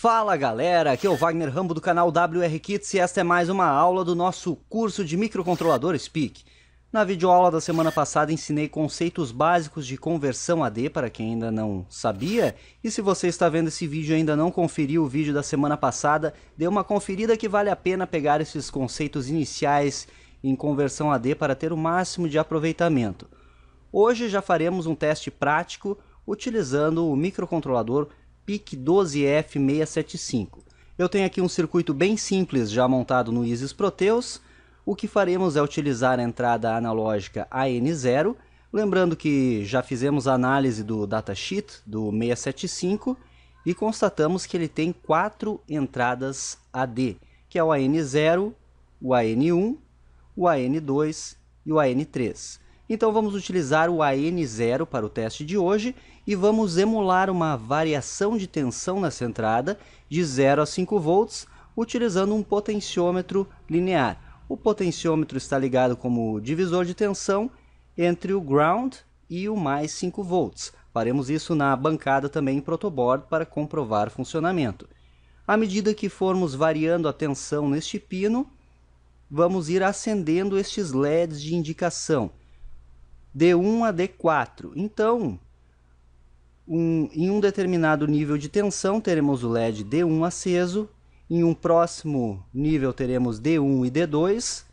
Fala galera, aqui é o Wagner Rambo do canal WR Kits e esta é mais uma aula do nosso curso de microcontrolador Speak. Na videoaula da semana passada ensinei conceitos básicos de conversão AD para quem ainda não sabia e se você está vendo esse vídeo e ainda não conferiu o vídeo da semana passada, dê uma conferida que vale a pena pegar esses conceitos iniciais em conversão AD para ter o máximo de aproveitamento. Hoje já faremos um teste prático utilizando o microcontrolador PIC 12F675. Eu tenho aqui um circuito bem simples já montado no ISIS Proteus. O que faremos é utilizar a entrada analógica AN0, lembrando que já fizemos a análise do datasheet do 675 e constatamos que ele tem quatro entradas AD, que é o AN0, o AN1, o AN2 e o AN3. Então vamos utilizar o AN0 para o teste de hoje e vamos emular uma variação de tensão nessa entrada de 0 a 5 volts utilizando um potenciômetro linear. O potenciômetro está ligado como divisor de tensão entre o ground e o mais 5 volts. Faremos isso na bancada também em protoboard para comprovar funcionamento. À medida que formos variando a tensão neste pino, vamos ir acendendo estes LEDs de indicação D1 a D4. Então, um, em um determinado nível de tensão teremos o LED D1 aceso, em um próximo nível teremos D1 e D2,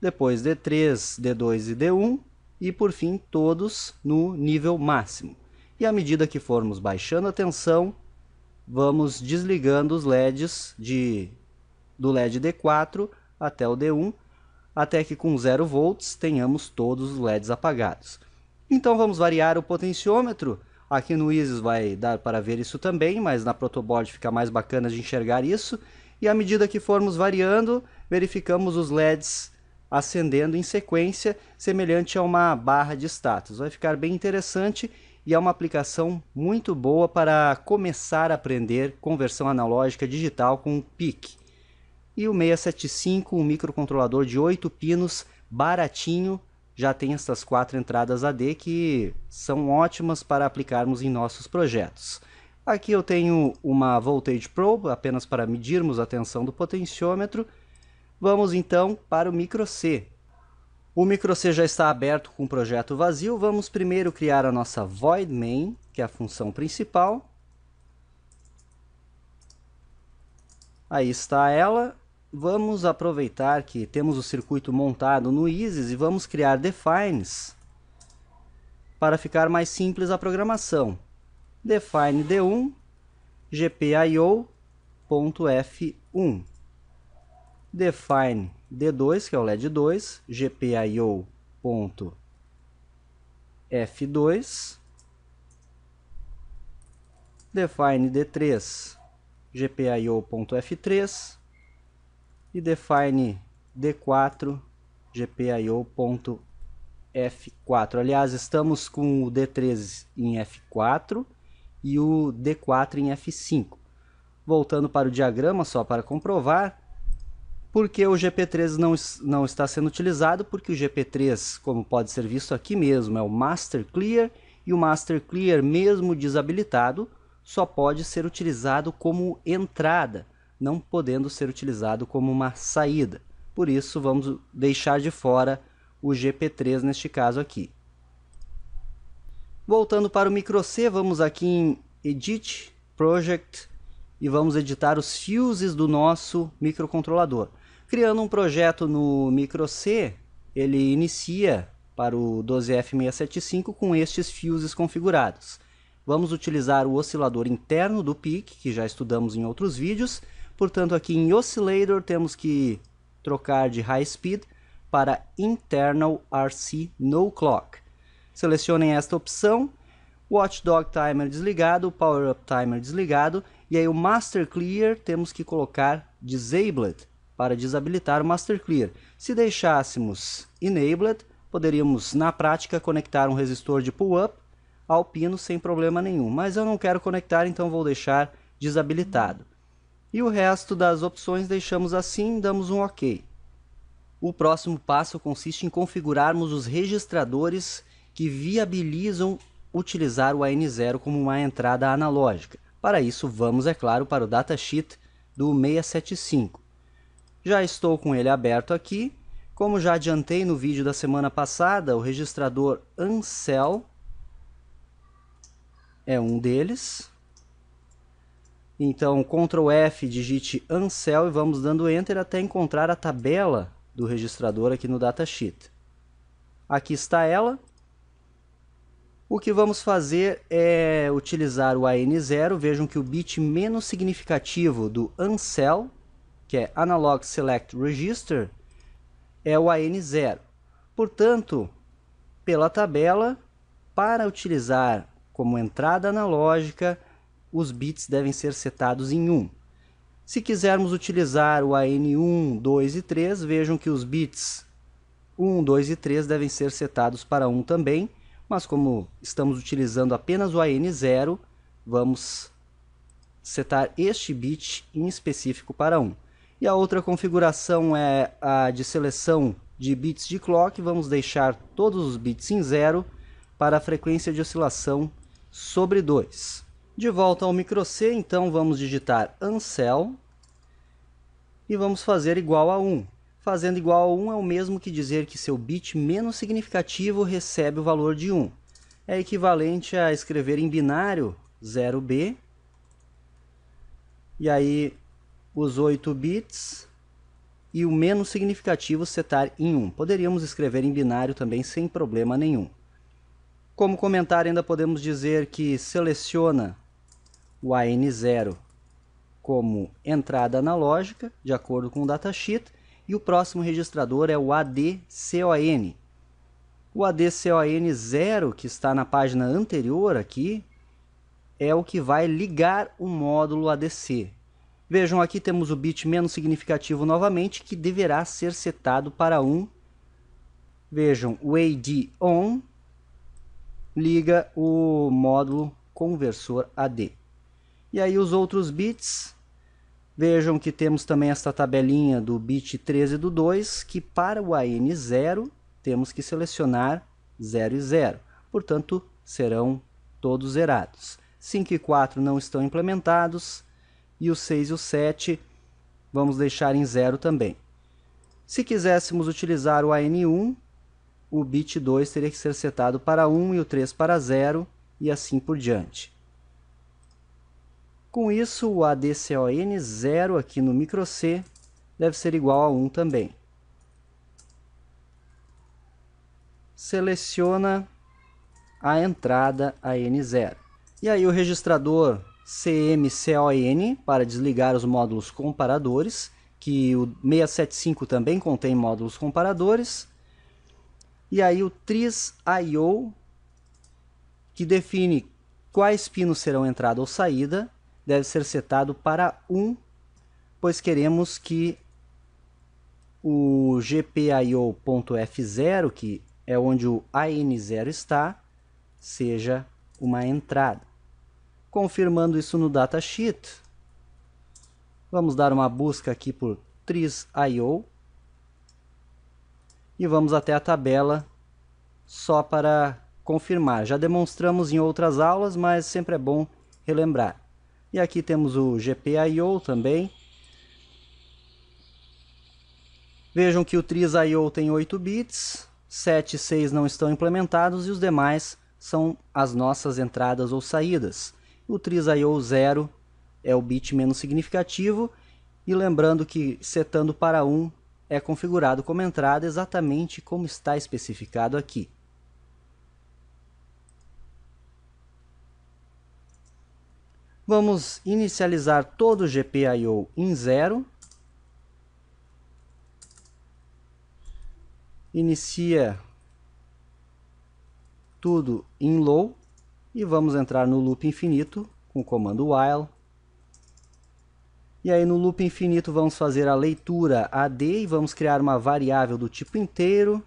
depois D3, D2 e D1, e por fim todos no nível máximo. E à medida que formos baixando a tensão, vamos desligando os LEDs de, do LED D4 até o D1, até que com 0 volts tenhamos todos os LEDs apagados. Então vamos variar o potenciômetro Aqui no ISIS vai dar para ver isso também, mas na protoboard fica mais bacana de enxergar isso. E à medida que formos variando, verificamos os LEDs acendendo em sequência, semelhante a uma barra de status. Vai ficar bem interessante e é uma aplicação muito boa para começar a aprender conversão analógica digital com PIC. E o 675, um microcontrolador de 8 pinos, baratinho, já tem essas quatro entradas AD que são ótimas para aplicarmos em nossos projetos. Aqui eu tenho uma voltage probe, apenas para medirmos a tensão do potenciômetro. Vamos então para o micro C. O micro C já está aberto com o projeto vazio. Vamos primeiro criar a nossa void main, que é a função principal. Aí está ela vamos aproveitar que temos o circuito montado no ISIS e vamos criar defines para ficar mais simples a programação. Define D1 gpio.f1 Define D2, que é o LED 2, gpio.f2 Define D3 gpio.f3 e define d4 gpio.f4. Aliás, estamos com o D3 em F4 e o D4 em F5. Voltando para o diagrama, só para comprovar, porque o GP3 não, não está sendo utilizado, porque o GP3, como pode ser visto aqui mesmo, é o Master Clear, e o Master Clear, mesmo desabilitado, só pode ser utilizado como entrada não podendo ser utilizado como uma saída. Por isso, vamos deixar de fora o GP3 neste caso aqui. Voltando para o micro C, vamos aqui em Edit, Project e vamos editar os fuses do nosso microcontrolador. Criando um projeto no micro C, ele inicia para o 12F675 com estes fuses configurados. Vamos utilizar o oscilador interno do PIC, que já estudamos em outros vídeos, Portanto, aqui em Oscillator temos que trocar de High Speed para Internal RC No Clock. Selecionem esta opção, Watchdog Timer desligado, Power Up Timer desligado, e aí o Master Clear temos que colocar Disabled para desabilitar o Master Clear. Se deixássemos Enabled, poderíamos na prática conectar um resistor de pull-up ao pino sem problema nenhum, mas eu não quero conectar, então vou deixar desabilitado e o resto das opções deixamos assim e damos um OK. O próximo passo consiste em configurarmos os registradores que viabilizam utilizar o AN0 como uma entrada analógica. Para isso, vamos, é claro, para o datasheet do 675. Já estou com ele aberto aqui. Como já adiantei no vídeo da semana passada, o registrador Ancel é um deles. Então, Ctrl F, digite Ancel e vamos dando Enter até encontrar a tabela do registrador aqui no datasheet. Aqui está ela. O que vamos fazer é utilizar o AN0. Vejam que o bit menos significativo do Ancel, que é Analog Select Register, é o AN0. Portanto, pela tabela, para utilizar como entrada analógica, os bits devem ser setados em 1. Se quisermos utilizar o AN1, 2 e 3, vejam que os bits 1, 2 e 3 devem ser setados para 1 também, mas como estamos utilizando apenas o AN0, vamos setar este bit em específico para 1. E a outra configuração é a de seleção de bits de clock, vamos deixar todos os bits em 0 para a frequência de oscilação sobre 2. De volta ao micro C, então vamos digitar Ansel e vamos fazer igual a 1. Fazendo igual a 1 é o mesmo que dizer que seu bit menos significativo recebe o valor de 1. É equivalente a escrever em binário 0B e aí os 8 bits e o menos significativo setar em 1. Poderíamos escrever em binário também sem problema nenhum. Como comentário ainda podemos dizer que seleciona o AN0 como entrada analógica, de acordo com o datasheet, e o próximo registrador é o ADCON. O ADCON0, que está na página anterior aqui, é o que vai ligar o módulo ADC. Vejam, aqui temos o bit menos significativo novamente, que deverá ser setado para 1. Vejam, o ADON ON liga o módulo conversor AD. E aí os outros bits, vejam que temos também esta tabelinha do bit 13 do 2, que para o AN0 temos que selecionar 0 e 0. Portanto, serão todos zerados. 5 e 4 não estão implementados, e o 6 e o 7 vamos deixar em 0 também. Se quiséssemos utilizar o AN1, o bit 2 teria que ser setado para 1 e o 3 para 0 e assim por diante. Com isso, o ADCON0 aqui no micro C deve ser igual a 1 também. Seleciona a entrada AN0. E aí o registrador CMCON para desligar os módulos comparadores, que o 675 também contém módulos comparadores. E aí o TRIS-IO, que define quais pinos serão entrada ou saída, deve ser setado para 1, pois queremos que o gpio.f0, que é onde o AN0 está, seja uma entrada. Confirmando isso no datasheet, vamos dar uma busca aqui por tris.io e vamos até a tabela só para confirmar. Já demonstramos em outras aulas, mas sempre é bom relembrar. E aqui temos o GPIO também. Vejam que o TRIS.io tem 8 bits, 7 e 6 não estão implementados e os demais são as nossas entradas ou saídas. O TRIS.io 0 é o bit menos significativo e lembrando que setando para 1 é configurado como entrada exatamente como está especificado aqui. Vamos inicializar todo o GPIO em zero, Inicia tudo em low e vamos entrar no loop infinito com o comando while. E aí no loop infinito vamos fazer a leitura AD e vamos criar uma variável do tipo inteiro.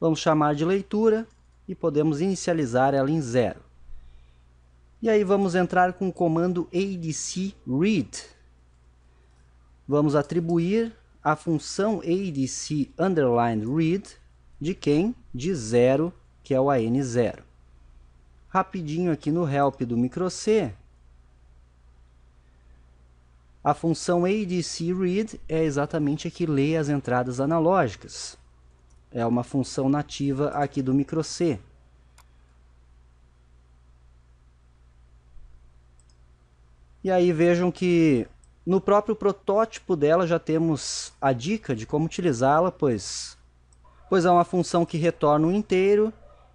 Vamos chamar de leitura e podemos inicializar ela em zero. E aí vamos entrar com o comando adc read. Vamos atribuir a função adc underline read de quem? De zero, que é o an0. Rapidinho aqui no help do microc, a função adc read é exatamente a que lê as entradas analógicas. É uma função nativa aqui do microc. E aí vejam que no próprio protótipo dela já temos a dica de como utilizá-la, pois, pois é uma função que retorna o inteiro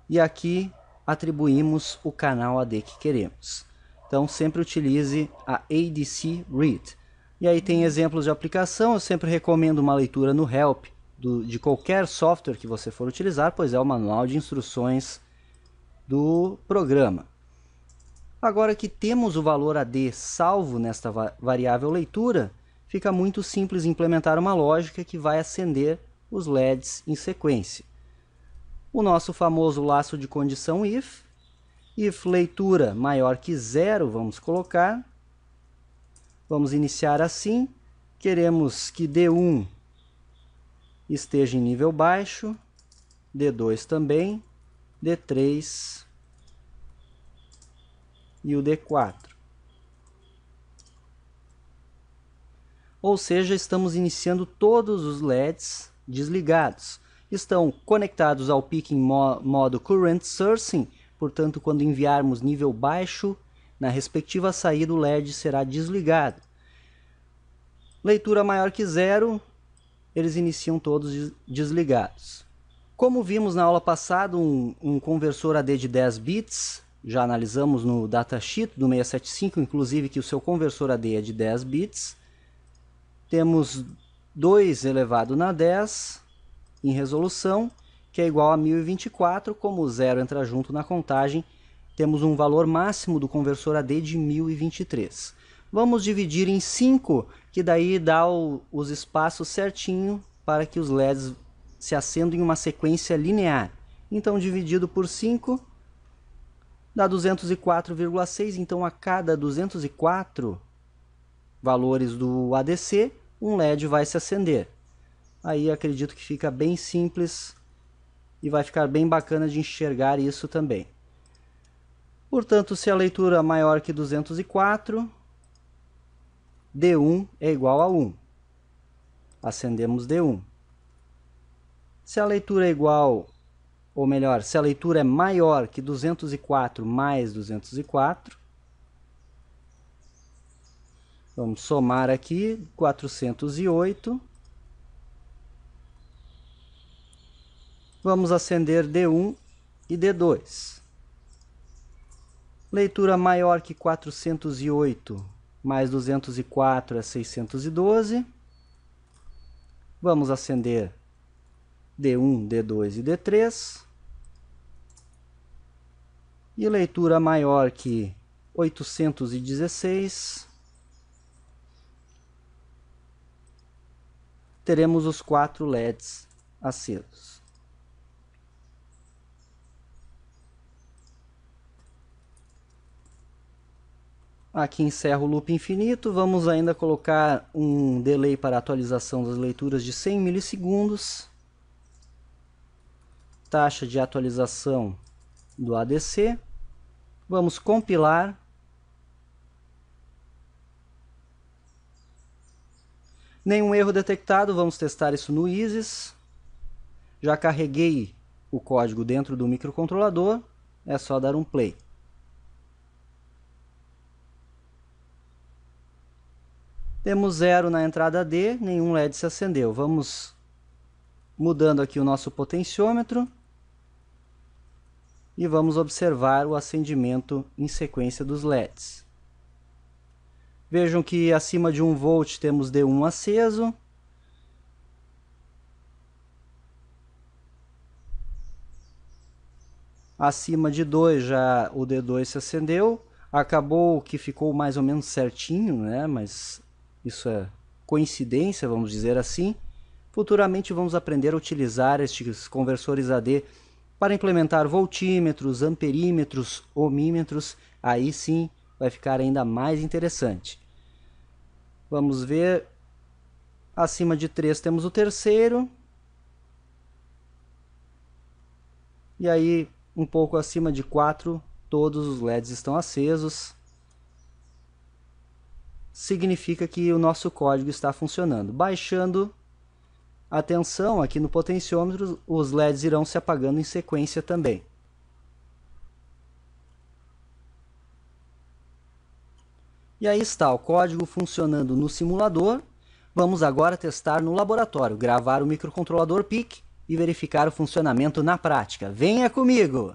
e aqui atribuímos o canal AD que queremos. Então sempre utilize a ADC Read. E aí tem exemplos de aplicação, eu sempre recomendo uma leitura no help do, de qualquer software que você for utilizar, pois é o manual de instruções do programa. Agora que temos o valor AD salvo nesta variável leitura, fica muito simples implementar uma lógica que vai acender os LEDs em sequência. O nosso famoso laço de condição if, if leitura maior que zero, vamos colocar. Vamos iniciar assim. Queremos que D1 esteja em nível baixo, D2 também, D3 e o D4. Ou seja, estamos iniciando todos os LEDs desligados. Estão conectados ao pique em modo Current Sourcing, portanto, quando enviarmos nível baixo, na respectiva saída o LED será desligado. Leitura maior que zero, eles iniciam todos desligados. Como vimos na aula passada, um, um conversor AD de 10 bits já analisamos no datasheet do 675, inclusive que o seu conversor AD é de 10 bits. Temos 2 elevado na 10 em resolução, que é igual a 1024, como o zero entra junto na contagem, temos um valor máximo do conversor AD de 1023. Vamos dividir em 5, que daí dá o, os espaços certinho para que os LEDs se acendam em uma sequência linear. Então, dividido por 5, dá 204,6. Então, a cada 204 valores do ADC, um LED vai se acender. Aí acredito que fica bem simples e vai ficar bem bacana de enxergar isso também. Portanto, se a leitura é maior que 204, D1 é igual a 1. Acendemos D1. Se a leitura é igual ou melhor, se a leitura é maior que 204 mais 204, vamos somar aqui 408. Vamos acender D1 e D2. Leitura maior que 408 mais 204 é 612. Vamos acender D1, D2 e D3. E leitura maior que 816, teremos os quatro LEDs acesos. Aqui encerro o loop infinito, vamos ainda colocar um delay para atualização das leituras de 100 milissegundos. Taxa de atualização do ADC. Vamos compilar. Nenhum erro detectado, vamos testar isso no ISIS. Já carreguei o código dentro do microcontrolador, é só dar um play. Temos zero na entrada D, nenhum LED se acendeu. Vamos mudando aqui o nosso potenciômetro e vamos observar o acendimento em sequência dos LEDs. Vejam que acima de 1 volt temos D1 aceso. Acima de 2 já o D2 se acendeu. Acabou que ficou mais ou menos certinho, né? mas isso é coincidência, vamos dizer assim. Futuramente vamos aprender a utilizar estes conversores AD para implementar voltímetros, amperímetros, ohmímetros, aí sim vai ficar ainda mais interessante. Vamos ver. Acima de 3 temos o terceiro. E aí, um pouco acima de 4, todos os LEDs estão acesos. Significa que o nosso código está funcionando. Baixando Atenção, aqui no potenciômetro os LEDs irão se apagando em sequência também. E aí está o código funcionando no simulador. Vamos agora testar no laboratório, gravar o microcontrolador PIC e verificar o funcionamento na prática. Venha comigo!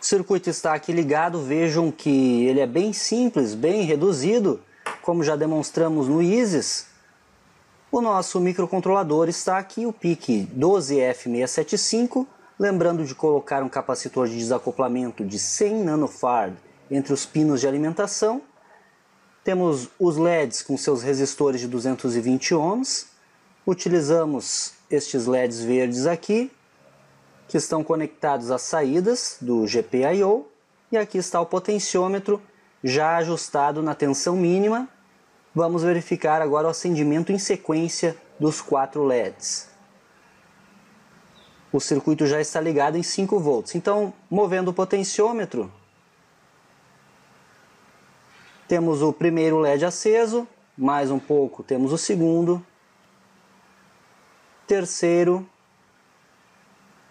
O circuito está aqui ligado, vejam que ele é bem simples, bem reduzido, como já demonstramos no ISIS. O nosso microcontrolador está aqui, o PIC 12F675, lembrando de colocar um capacitor de desacoplamento de 100 nanofarad entre os pinos de alimentação. Temos os LEDs com seus resistores de 220 ohms. Utilizamos estes LEDs verdes aqui, que estão conectados às saídas do GPIO. E aqui está o potenciômetro já ajustado na tensão mínima Vamos verificar agora o acendimento em sequência dos quatro LEDs. O circuito já está ligado em 5 volts. Então, movendo o potenciômetro, temos o primeiro LED aceso, mais um pouco temos o segundo, terceiro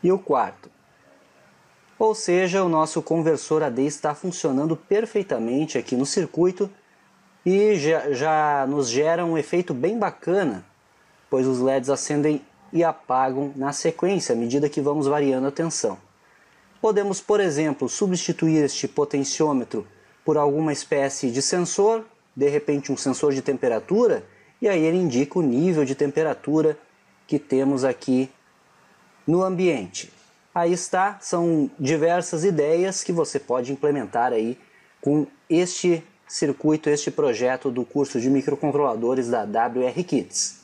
e o quarto. Ou seja, o nosso conversor AD está funcionando perfeitamente aqui no circuito e já, já nos gera um efeito bem bacana, pois os LEDs acendem e apagam na sequência à medida que vamos variando a tensão. Podemos, por exemplo, substituir este potenciômetro por alguma espécie de sensor, de repente um sensor de temperatura, e aí ele indica o nível de temperatura que temos aqui no ambiente. Aí está, são diversas ideias que você pode implementar aí com este circuito este projeto do curso de microcontroladores da WR Kids.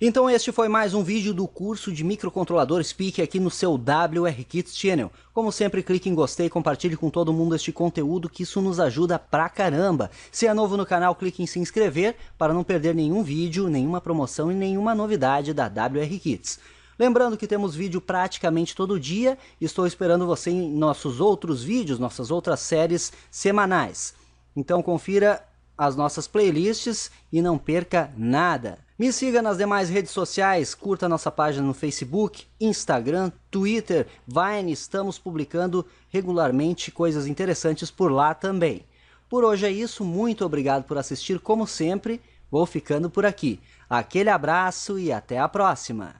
Então este foi mais um vídeo do curso de microcontroladores Speak aqui no seu WR Kids Channel. Como sempre, clique em gostei e compartilhe com todo mundo este conteúdo que isso nos ajuda pra caramba. Se é novo no canal, clique em se inscrever para não perder nenhum vídeo, nenhuma promoção e nenhuma novidade da WR Kids. Lembrando que temos vídeo praticamente todo dia. Estou esperando você em nossos outros vídeos, nossas outras séries semanais. Então confira as nossas playlists e não perca nada. Me siga nas demais redes sociais, curta nossa página no Facebook, Instagram, Twitter, Vine, estamos publicando regularmente coisas interessantes por lá também. Por hoje é isso, muito obrigado por assistir, como sempre, vou ficando por aqui. Aquele abraço e até a próxima!